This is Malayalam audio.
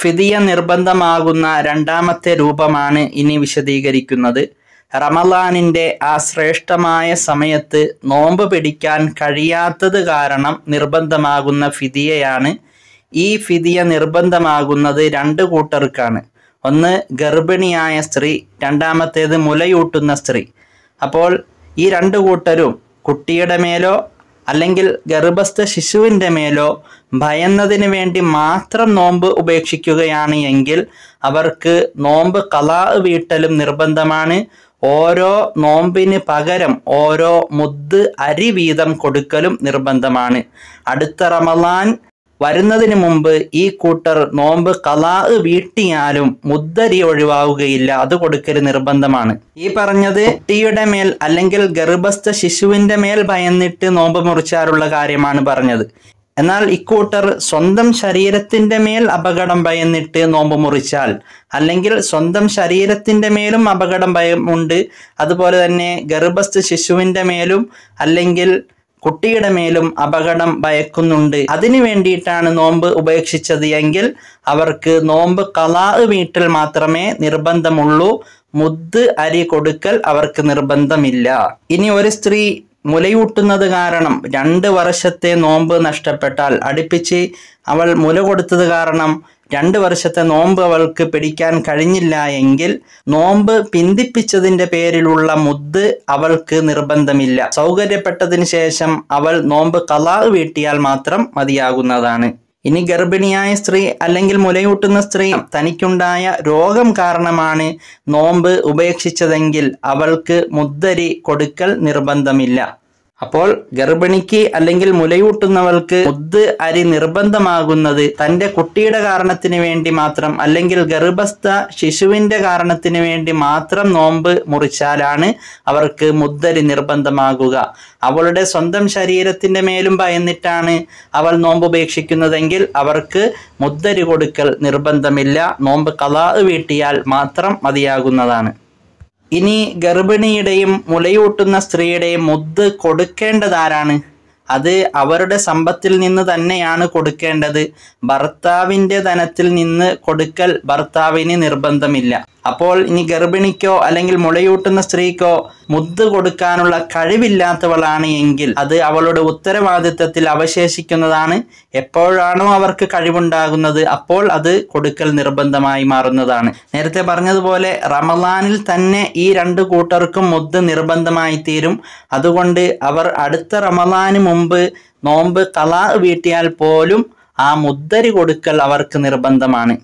ഫിദിയ നിർബന്ധമാകുന്ന രണ്ടാമത്തെ രൂപമാണ് ഇനി വിശദീകരിക്കുന്നത് റമലാനിൻ്റെ ആ ശ്രേഷ്ഠമായ സമയത്ത് നോമ്പ് പിടിക്കാൻ കഴിയാത്തത് കാരണം നിർബന്ധമാകുന്ന ഫിദിയയാണ് ഈ ഫിദിയ നിർബന്ധമാകുന്നത് രണ്ട് കൂട്ടർക്കാണ് ഒന്ന് ഗർഭിണിയായ സ്ത്രീ രണ്ടാമത്തേത് മുലയൂട്ടുന്ന സ്ത്രീ അപ്പോൾ ഈ രണ്ട് കൂട്ടരും കുട്ടിയുടെ മേലോ അല്ലെങ്കിൽ ഗർഭസ്ഥ ശിശുവിൻ്റെ മേലോ ഭയന്നതിന് വേണ്ടി മാത്രം നോമ്പ് ഉപേക്ഷിക്കുകയാണ് എങ്കിൽ അവർക്ക് നോമ്പ് കലാ വീട്ടലും നിർബന്ധമാണ് ഓരോ നോമ്പിന് പകരം ഓരോ മുദ്ദ് അരി വീതം കൊടുക്കലും നിർബന്ധമാണ് അടുത്ത റമലാൻ വരുന്നതിന് മുമ്പ് ഈ കൂട്ടർ നോമ്പ് കലാ വീട്ടിയാലും മുദ്ദരി ഒഴിവാവുകയില്ല അത് കൊടുക്കൽ നിർബന്ധമാണ് ഈ പറഞ്ഞത് കുട്ടിയുടെ മേൽ അല്ലെങ്കിൽ ഗർഭസ്ഥ ശിശുവിന്റെ മേൽ ഭയന്നിട്ട് നോമ്പ് മുറിച്ചാറുള്ള കാര്യമാണ് പറഞ്ഞത് എന്നാൽ ഇക്കൂട്ടർ സ്വന്തം ശരീരത്തിന്റെ മേൽ അപകടം ഭയന്നിട്ട് നോമ്പ് മുറിച്ചാൽ അല്ലെങ്കിൽ സ്വന്തം ശരീരത്തിന്റെ മേലും അപകടം ഭയമുണ്ട് അതുപോലെ തന്നെ ഗർഭസ്ഥ ശിശുവിന്റെ മേലും അല്ലെങ്കിൽ കുട്ടിയുടെ മേലും അപകടം ഭയക്കുന്നുണ്ട് അതിനു വേണ്ടിയിട്ടാണ് നോമ്പ് ഉപേക്ഷിച്ചത് എങ്കിൽ അവർക്ക് നോമ്പ് കലാ വീട്ടിൽ മാത്രമേ നിർബന്ധമുള്ളൂ മുദ്ദ് അരി കൊടുക്കൽ അവർക്ക് നിർബന്ധമില്ല ഇനി ഒരു സ്ത്രീ മുലയൂട്ടുന്നത് കാരണം രണ്ട് വർഷത്തെ നോമ്പ് നഷ്ടപ്പെട്ടാൽ അടുപ്പിച്ച് അവൾ മുല കൊടുത്തത് കാരണം രണ്ട് വർഷത്തെ നോമ്പ് അവൾക്ക് പിടിക്കാൻ കഴിഞ്ഞില്ല എങ്കിൽ നോമ്പ് പിന്തിപ്പിച്ചതിന്റെ പേരിലുള്ള മുദ്ദ് അവൾക്ക് നിർബന്ധമില്ല സൗകര്യപ്പെട്ടതിന് ശേഷം അവൾ നോമ്പ് കലാ വീട്ടിയാൽ മാത്രം മതിയാകുന്നതാണ് ഇനി ഗർഭിണിയായ സ്ത്രീ അല്ലെങ്കിൽ മുലയൂട്ടുന്ന സ്ത്രീ തനിക്കുണ്ടായ രോഗം കാരണമാണ് നോമ്പ് ഉപേക്ഷിച്ചതെങ്കിൽ അവൾക്ക് മുദ്ദരി കൊടുക്കൽ നിർബന്ധമില്ല അപ്പോൾ ഗർഭിണിക്ക് അല്ലെങ്കിൽ മുലയൂട്ടുന്നവൾക്ക് മുദ് അരി നിർബന്ധമാകുന്നത് തന്റെ കുട്ടിയുടെ കാരണത്തിന് വേണ്ടി മാത്രം അല്ലെങ്കിൽ ഗർഭസ്ഥ ശിശുവിന്റെ കാരണത്തിന് വേണ്ടി മാത്രം നോമ്പ് മുറിച്ചാലാണ് അവർക്ക് മുദ്ദരി നിർബന്ധമാകുക അവളുടെ സ്വന്തം ശരീരത്തിന്റെ മേലും ഭയന്നിട്ടാണ് അവൾ നോമ്പ് ഉപേക്ഷിക്കുന്നതെങ്കിൽ അവർക്ക് മുദ്ദരി കൊടുക്കൽ നിർബന്ധമില്ല നോമ്പ് കലാ വീട്ടിയാൽ മാത്രം മതിയാകുന്നതാണ് ഇനി ഗർഭിണിയുടെയും മുലയൂട്ടുന്ന സ്ത്രീയുടെയും മുദ്ദ് കൊടുക്കേണ്ടതാരാണ് അത് അവരുടെ സമ്പത്തിൽ നിന്ന് തന്നെയാണ് കൊടുക്കേണ്ടത് ഭർത്താവിൻ്റെ ധനത്തിൽ നിന്ന് കൊടുക്കൽ ഭർത്താവിന് നിർബന്ധമില്ല അപ്പോൾ ഇനി ഗർഭിണിക്കോ അല്ലെങ്കിൽ മുളയൂട്ടുന്ന സ്ത്രീക്കോ മുത്ത് കൊടുക്കാനുള്ള കഴിവില്ലാത്തവളാണ് എങ്കിൽ അത് അവളുടെ ഉത്തരവാദിത്തത്തിൽ അവശേഷിക്കുന്നതാണ് എപ്പോഴാണോ അവർക്ക് കഴിവുണ്ടാകുന്നത് അപ്പോൾ അത് കൊടുക്കൽ നിർബന്ധമായി മാറുന്നതാണ് നേരത്തെ പറഞ്ഞതുപോലെ റമദാനിൽ തന്നെ ഈ രണ്ട് കൂട്ടർക്കും മുത്ത് നിർബന്ധമായി തീരും അതുകൊണ്ട് അവർ അടുത്ത റമദാന് മുമ്പ് നോമ്പ് തലാ വീട്ടിയാൽ പോലും ആ മുദ്ദരി കൊടുക്കൽ അവർക്ക് നിർബന്ധമാണ്